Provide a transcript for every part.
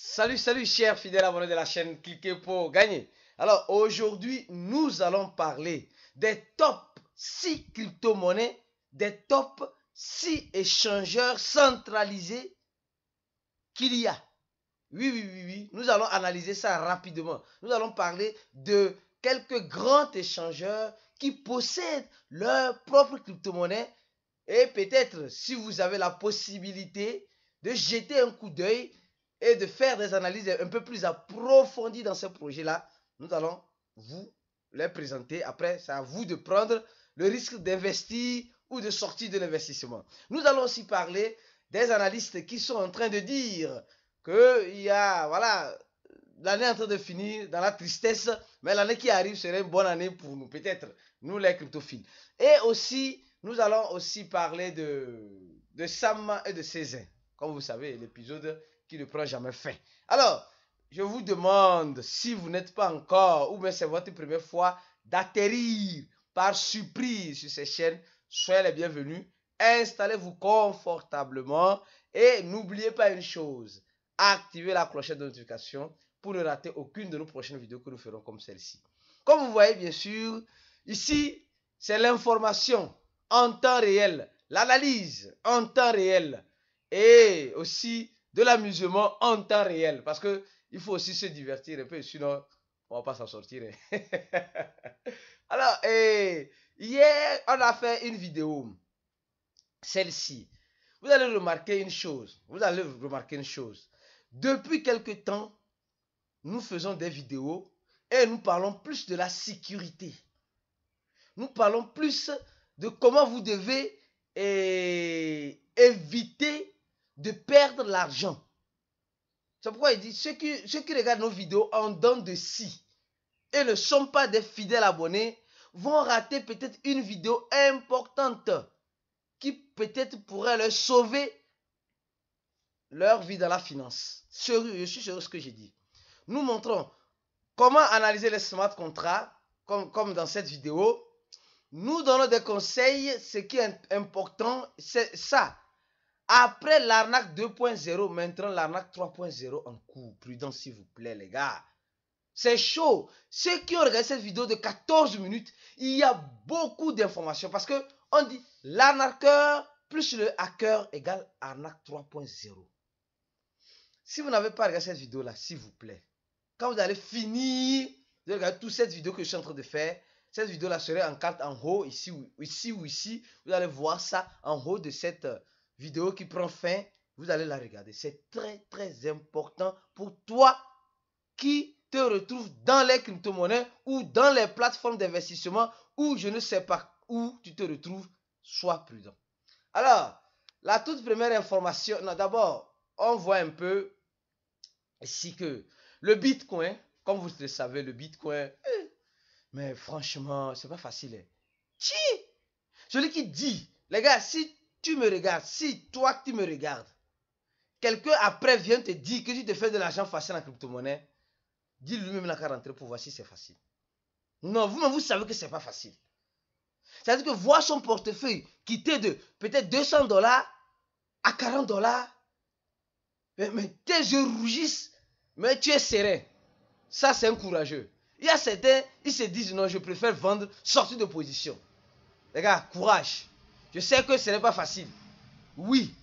Salut, salut, chers fidèles abonnés de la chaîne, cliquez pour gagner. Alors, aujourd'hui, nous allons parler des top 6 crypto-monnaies, des top 6 échangeurs centralisés qu'il y a. Oui, oui, oui, oui, nous allons analyser ça rapidement. Nous allons parler de quelques grands échangeurs qui possèdent leur propre crypto-monnaie. Et peut-être, si vous avez la possibilité de jeter un coup d'œil et de faire des analyses un peu plus approfondies dans ce projet-là, nous allons vous les présenter. Après, c'est à vous de prendre le risque d'investir ou de sortir de l'investissement. Nous allons aussi parler des analystes qui sont en train de dire que y a, voilà, l'année est en train de finir dans la tristesse, mais l'année qui arrive serait une bonne année pour nous, peut-être, nous les cryptophiles. Et aussi, nous allons aussi parler de, de Sam et de Cézanne. Comme vous savez, l'épisode qui ne prend jamais fin. Alors, je vous demande, si vous n'êtes pas encore, ou bien c'est votre première fois, d'atterrir par surprise sur ces chaînes, soyez les bienvenus. Installez-vous confortablement et n'oubliez pas une chose, activez la clochette de notification pour ne rater aucune de nos prochaines vidéos que nous ferons comme celle-ci. Comme vous voyez, bien sûr, ici, c'est l'information en temps réel, l'analyse en temps réel, et aussi de l'amusement en temps réel. Parce que il faut aussi se divertir un peu, sinon on ne va pas s'en sortir. Hein. Alors, eh, hier, on a fait une vidéo. Celle-ci. Vous allez remarquer une chose. Vous allez remarquer une chose. Depuis quelque temps, nous faisons des vidéos et nous parlons plus de la sécurité. Nous parlons plus de comment vous devez eh, de perdre l'argent. C'est pourquoi il dit, ceux qui, ceux qui regardent nos vidéos en donnent de si et ne sont pas des fidèles abonnés vont rater peut-être une vidéo importante qui peut-être pourrait leur sauver leur vie dans la finance. Je suis de ce que j'ai dit. Nous montrons comment analyser les smart contracts, comme, comme dans cette vidéo. Nous donnons des conseils, ce qui est important, c'est ça. Après l'arnaque 2.0, maintenant l'arnaque 3.0 en cours. Prudence, s'il vous plaît, les gars. C'est chaud. Ceux qui ont regardé cette vidéo de 14 minutes, il y a beaucoup d'informations parce que on dit l'arnaqueur plus le hacker égale arnaque 3.0. Si vous n'avez pas regardé cette vidéo-là, s'il vous plaît, quand vous allez finir de regarder toute cette vidéo que je suis en train de faire, cette vidéo-là serait en carte en haut, ici ici ou ici. Vous allez voir ça en haut de cette vidéo qui prend fin, vous allez la regarder. C'est très, très important pour toi qui te retrouves dans les crypto-monnaies ou dans les plateformes d'investissement ou je ne sais pas où tu te retrouves. Sois prudent. Alors, la toute première information, d'abord, on voit un peu ici que le Bitcoin, comme vous le savez, le Bitcoin, euh, mais franchement, c'est pas facile. Hein. Chi Celui qui dit, les gars, si tu me regardes, si toi tu me regardes, quelqu'un après vient te dire que tu te fais de l'argent facile en crypto-monnaie, dis lui-même la carte pour voir si c'est facile. Non, vous-même vous savez que c'est pas facile. C'est-à-dire que voir son portefeuille quitter de peut-être 200 dollars à 40 dollars, mais, mais, tes yeux rougissent, mais tu es serein. Ça, c'est un courageux. Il y a certains, ils se disent non, je préfère vendre, sortir de position. Les gars, courage. Je sais que ce n'est pas facile. Oui.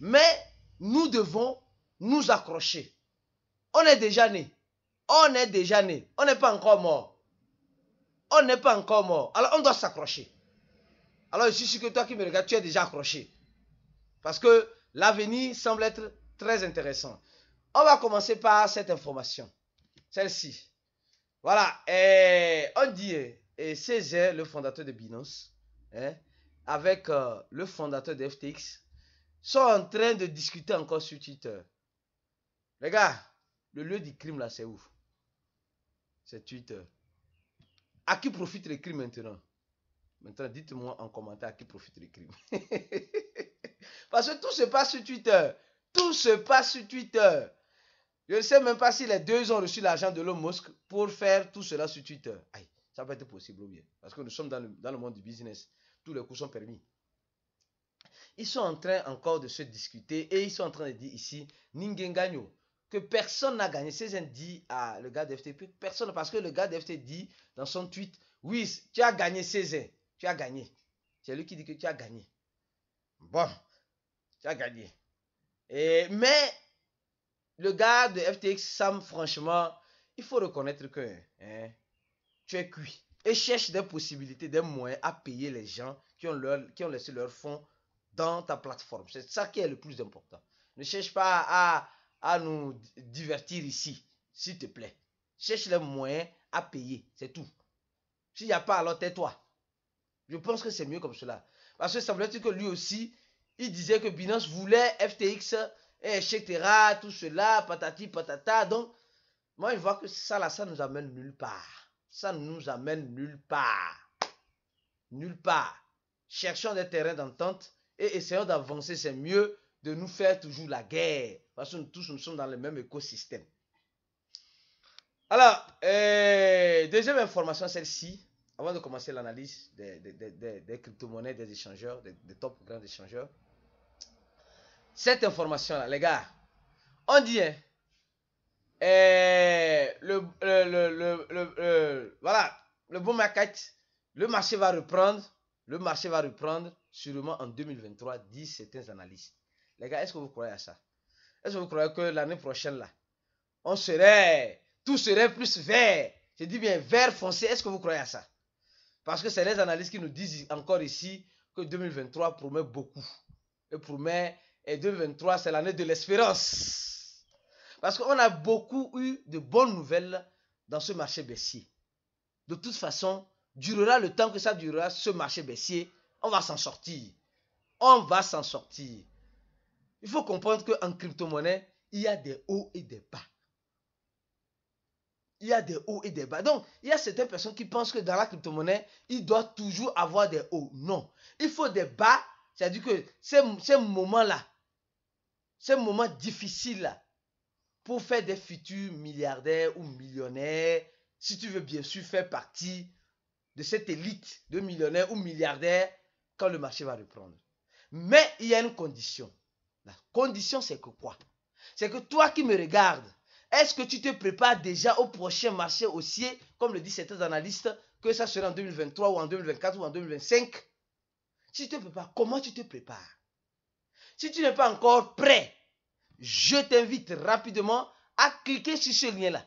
Mais nous devons nous accrocher. On est déjà né. On est déjà né. On n'est pas encore mort. On n'est pas encore mort. Alors on doit s'accrocher. Alors je suis sûr que toi qui me regardes, tu es déjà accroché. Parce que l'avenir semble être très intéressant. On va commencer par cette information. Celle-ci. Voilà. Et on dit, et c'est le fondateur de Binance, hein, avec euh, le fondateur de FTX sont en train de discuter encore sur Twitter. Les gars, le lieu du crime là, c'est où C'est Twitter. À qui profite le crime maintenant Maintenant, dites-moi en commentaire à qui profite le crime. Parce que tout se passe sur Twitter. Tout se passe sur Twitter. Je ne sais même pas si les deux ont reçu l'argent de l'homme Mosque. pour faire tout cela sur Twitter. Aïe, ça peut être possible ou bien. Parce que nous sommes dans le monde du business tous les coups sont permis. Ils sont en train encore de se discuter et ils sont en train de dire ici, Ningenganyo, que personne n'a gagné. C'est dit à le gars de d'FTP, personne, parce que le gars de FTX dit dans son tweet, oui, tu as gagné Césaire, tu as gagné. C'est lui qui dit que tu as gagné. Bon, tu as gagné. Et, mais le gars de FTX, Sam, franchement, il faut reconnaître que hein, tu es cuit et cherche des possibilités, des moyens à payer les gens qui ont, leur, qui ont laissé leurs fonds dans ta plateforme. C'est ça qui est le plus important. Ne cherche pas à, nous divertir ici, s'il te plaît. Cherche les moyens à payer, c'est tout. S'il n'y a pas, alors tais-toi. Je pense que c'est mieux comme cela. Parce que ça veut dire que lui aussi, il disait que Binance voulait FTX, etc., tout cela, patati, patata. Donc, moi, je vois que ça, là, ça nous amène nulle part ça ne nous amène nulle part. Nulle part. Cherchons des terrains d'entente et essayons d'avancer. C'est mieux de nous faire toujours la guerre. Parce que nous tous, nous sommes dans le même écosystème. Alors, euh, deuxième information, celle-ci, avant de commencer l'analyse des, crypto-monnaies, des échangeurs, des, top grands échangeurs. Cette information-là, les gars, on dit, hein, euh, le, le, le bon market, le marché va reprendre. Le marché va reprendre sûrement en 2023, disent certains analystes. Les gars, est-ce que vous croyez à ça Est-ce que vous croyez que l'année prochaine, là, on serait, tout serait plus vert Je dis bien vert foncé, est-ce que vous croyez à ça Parce que c'est les analystes qui nous disent encore ici que 2023 promet beaucoup. Et promet, et 2023, c'est l'année de l'espérance. Parce qu'on a beaucoup eu de bonnes nouvelles dans ce marché baissier de toute façon, durera le temps que ça durera, ce marché baissier, on va s'en sortir. On va s'en sortir. Il faut comprendre qu'en crypto-monnaie, il y a des hauts et des bas. Il y a des hauts et des bas. Donc, il y a certaines personnes qui pensent que dans la crypto-monnaie, il doit toujours avoir des hauts. Non. Il faut des bas. C'est-à-dire que ces, moments-là, ces moments difficiles pour faire des futurs milliardaires ou millionnaires, si tu veux bien sûr faire partie de cette élite de millionnaires ou milliardaires quand le marché va reprendre. Mais il y a une condition. La condition, c'est que quoi C'est que toi qui me regardes, est-ce que tu te prépares déjà au prochain marché haussier, comme le disent certains analystes, que ça sera en 2023 ou en 2024 ou en 2025 Si tu te prépares, comment tu te prépares Si tu n'es pas encore prêt, je t'invite rapidement à cliquer sur ce lien-là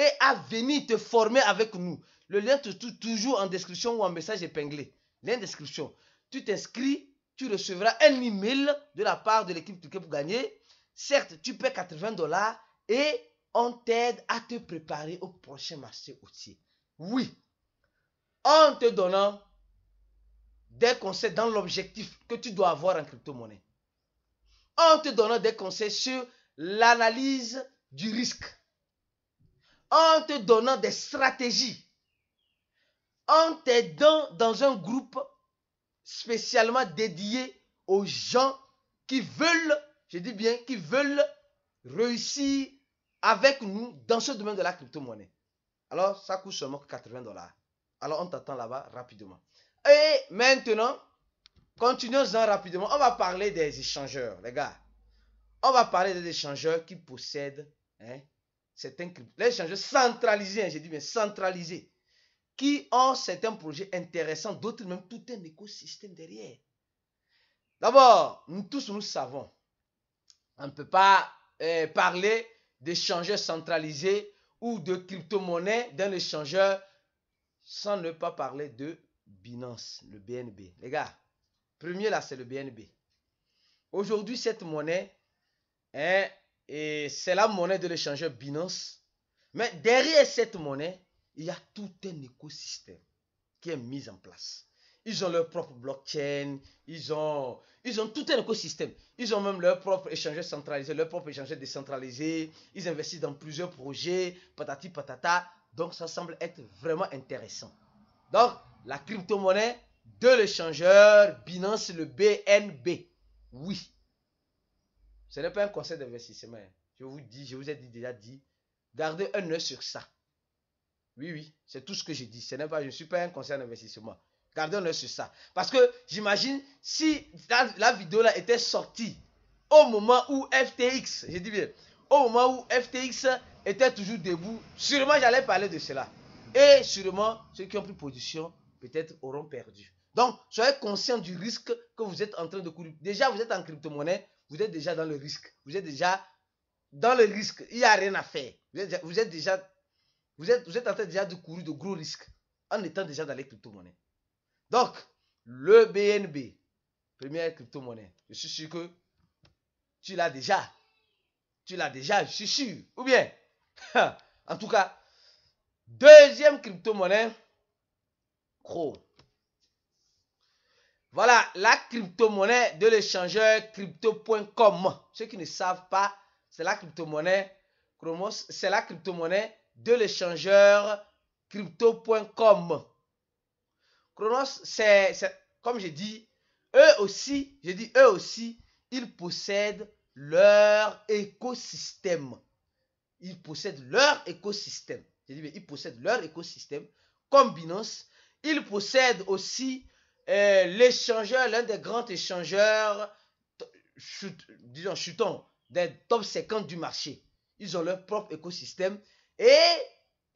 et à venir te former avec nous. Le lien te trouve toujours en description ou en message épinglé. Lien description. Tu t'inscris, tu recevras un email de la part de l'équipe Tuké pour gagner. Certes, tu paies 80 dollars et on t'aide à te préparer au prochain marché aussi. Oui, en te donnant des conseils dans l'objectif que tu dois avoir en crypto-monnaie. En te donnant des conseils sur l'analyse du risque en te donnant des stratégies, en t'aidant dans un groupe spécialement dédié aux gens qui veulent, je dis bien, qui veulent réussir avec nous dans ce domaine de la crypto-monnaie. Alors, ça coûte seulement 80 dollars. Alors, on t'attend là-bas rapidement. Et maintenant, continuons-en rapidement. On va parler des échangeurs, les gars. On va parler des échangeurs qui possèdent hein, c'est un échangeurs centralisés, hein. j'ai dit bien centralisé. qui ont certains projets intéressants, d'autres même tout un écosystème derrière. D'abord, nous tous nous savons, on ne peut pas euh, parler d'échangeur centralisé ou de crypto-monnaie d'un échangeur sans ne pas parler de Binance, le BNB. Les gars, premier là, c'est le BNB. Aujourd'hui, cette monnaie, hein, et c'est la monnaie de l'échangeur Binance. Mais derrière cette monnaie, il y a tout un écosystème qui est mis en place. Ils ont leur propre blockchain, ils ont, ils ont tout un écosystème. Ils ont même leur propre échangeur centralisé, leur propre échangeur décentralisé. Ils investissent dans plusieurs projets, patati patata. Donc ça semble être vraiment intéressant. Donc la crypto-monnaie de l'échangeur Binance, le BNB. Oui, ce n'est pas un conseil d'investissement. Hein. Je vous dis, je vous ai déjà dit, gardez un œil sur ça. Oui, oui, c'est tout ce que j'ai dit. Ce n'est pas, je ne suis pas un conseil d'investissement. Gardez un œil sur ça. Parce que j'imagine si la, vidéo là était sortie au moment où FTX, j'ai dit bien, au moment où FTX était toujours debout, sûrement j'allais parler de cela. Et sûrement ceux qui ont pris position peut-être auront perdu. Donc, soyez conscient du risque vous êtes en train de courir. Déjà, vous êtes en crypto-monnaie, vous êtes déjà dans le risque. Vous êtes déjà dans le risque. Il n'y a rien à faire. Vous êtes, déjà vous êtes, vous êtes en train déjà de courir de gros risques en étant déjà dans les crypto-monnaies. Donc, le BNB, première crypto-monnaie, je suis sûr que tu l'as déjà. Tu l'as déjà, je suis sûr. Ou bien, en tout cas, deuxième crypto-monnaie, voilà la crypto-monnaie de l'échangeur crypto.com. Ceux qui ne savent pas, c'est la crypto-monnaie Chromos, c'est la crypto-monnaie de l'échangeur crypto.com. Chronos, c'est comme j'ai dit, eux aussi, j'ai dit eux aussi, ils possèdent leur écosystème. Ils possèdent leur écosystème. J'ai dit, mais ils possèdent leur écosystème. Comme Binance, ils possèdent aussi euh, l'échangeur, l'un des grands échangeurs, disons, chutons, des top 50 du marché. Ils ont leur propre écosystème et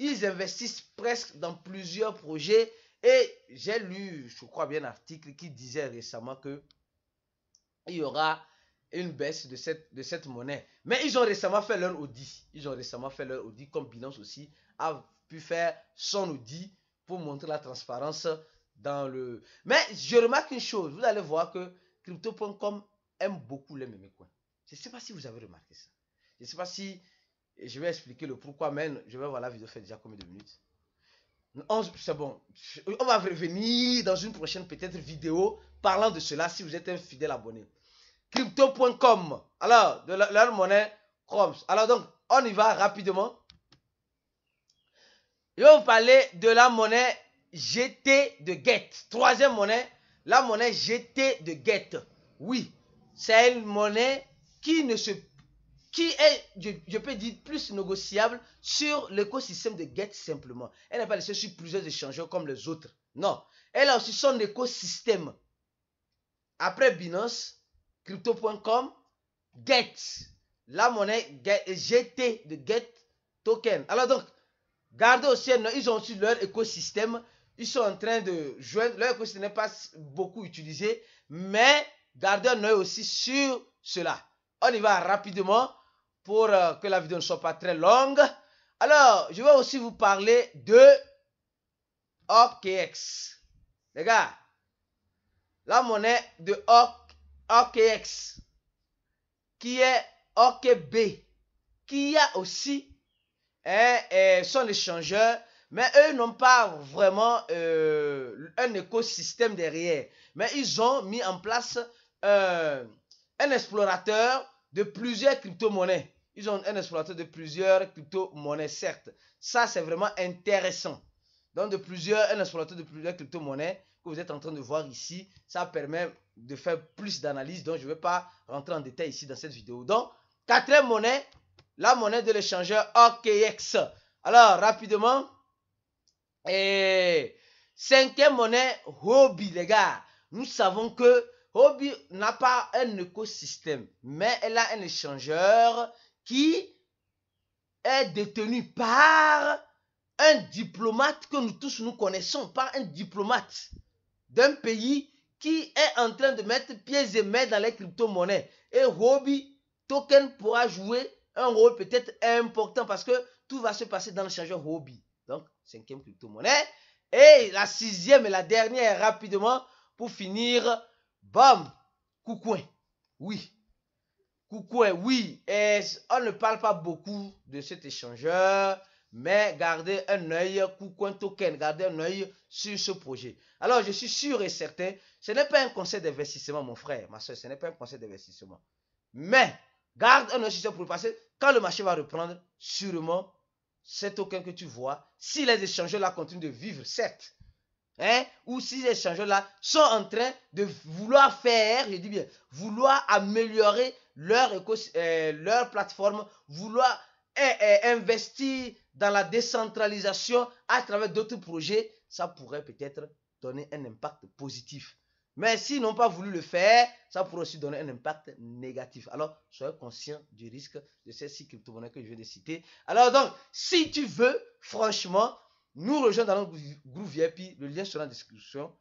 ils investissent presque dans plusieurs projets. Et j'ai lu, je crois bien, un article qui disait récemment que il y aura une baisse de cette monnaie. Mais ils ont récemment fait leur audit. Ils ont récemment fait leur audit, comme Binance aussi a pu faire son audit pour montrer la transparence dans le... Mais je remarque une chose, vous allez voir que crypto.com aime beaucoup les mémécoins Je ne sais pas si vous avez remarqué ça. Je ne sais pas si... Je vais expliquer le pourquoi, mais je vais voir la vidéo, fait déjà combien de minutes c'est bon. On va revenir dans une prochaine peut-être vidéo parlant de cela si vous êtes un fidèle abonné. Crypto.com. Alors, de leur monnaie, Chrome. Alors donc, on y va rapidement. Je vais vous parler de la monnaie GT de Get, Troisième monnaie, la monnaie GT de Get, Oui, c'est une monnaie qui ne se qui est, je, peux dire, plus négociable sur l'écosystème de Get simplement. Elle n'est pas laissée sur plusieurs échangeurs comme les autres. Non, elle a aussi son écosystème. Après Binance, crypto.com, Get, la monnaie GT de Get Token. Alors donc, gardez aussi, ils ont aussi leur écosystème ils sont en train de joindre. Leur ce n'est pas beaucoup utilisé, mais gardez un oeil aussi sur cela. On y va rapidement pour euh, que la vidéo ne soit pas très longue. Alors, je vais aussi vous parler de OKX. Les gars, la monnaie de OKX, qui est OKB, qui a aussi hein, son échangeur mais eux n'ont pas vraiment euh, un écosystème derrière. Mais ils ont mis en place euh, un explorateur de plusieurs crypto-monnaies. Ils ont un explorateur de plusieurs crypto-monnaies, certes. Ça, c'est vraiment intéressant. Donc, de plusieurs, un explorateur de plusieurs crypto-monnaies que vous êtes en train de voir ici, ça permet de faire plus d'analyses. Donc, je ne vais pas rentrer en détail ici dans cette vidéo. Donc, quatrième monnaie, la monnaie de l'échangeur OKX. Alors, rapidement, et eh, cinquième monnaie, Hobby, les gars. Nous savons que Hobby n'a pas un écosystème, mais elle a un échangeur qui est détenu par un diplomate que nous tous nous connaissons, par un diplomate d'un pays qui est en train de mettre pieds et mains dans les crypto-monnaies. Et Hobby Token pourra jouer un rôle peut-être important parce que tout va se passer dans le changeur Hobby. Donc, cinquième crypto-monnaie. Et la sixième et la dernière, rapidement, pour finir, bam, Koukouin. Oui. Coucouin, oui. Et on ne parle pas beaucoup de cet échangeur, mais gardez un œil, Coucouin Token, gardez un œil sur ce projet. Alors, je suis sûr et certain, ce n'est pas un conseil d'investissement, mon frère, ma soeur, ce n'est pas un conseil d'investissement. Mais, garde un œil sur ce projet, quand le marché va reprendre, sûrement, cet aucun que tu vois, si les échangeurs-là continuent de vivre, certes, hein, ou si les échangeurs-là sont en train de vouloir faire, je dis bien, vouloir améliorer leur, euh, leur plateforme, vouloir eh, eh, investir dans la décentralisation à travers d'autres projets, ça pourrait peut-être donner un impact positif mais s'ils n'ont pas voulu le faire, ça pourrait aussi donner un impact négatif. Alors, soyez conscient du risque de ces six crypto-monnaies que je viens de citer. Alors donc, si tu veux, franchement, nous rejoindre dans notre groupe VIP. Le lien sera en description.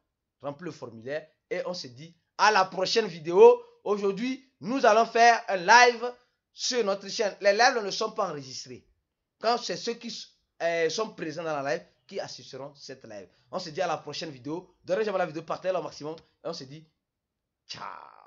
Remplis le formulaire et on se dit à la prochaine vidéo. Aujourd'hui, nous allons faire un live sur notre chaîne. Les lives ne sont pas enregistrés. Quand c'est ceux qui euh, sont présents dans la live qui assisteront cette live. On se dit à la prochaine vidéo. Donnez-moi la vidéo, partagez-la au maximum. Et on se dit ciao.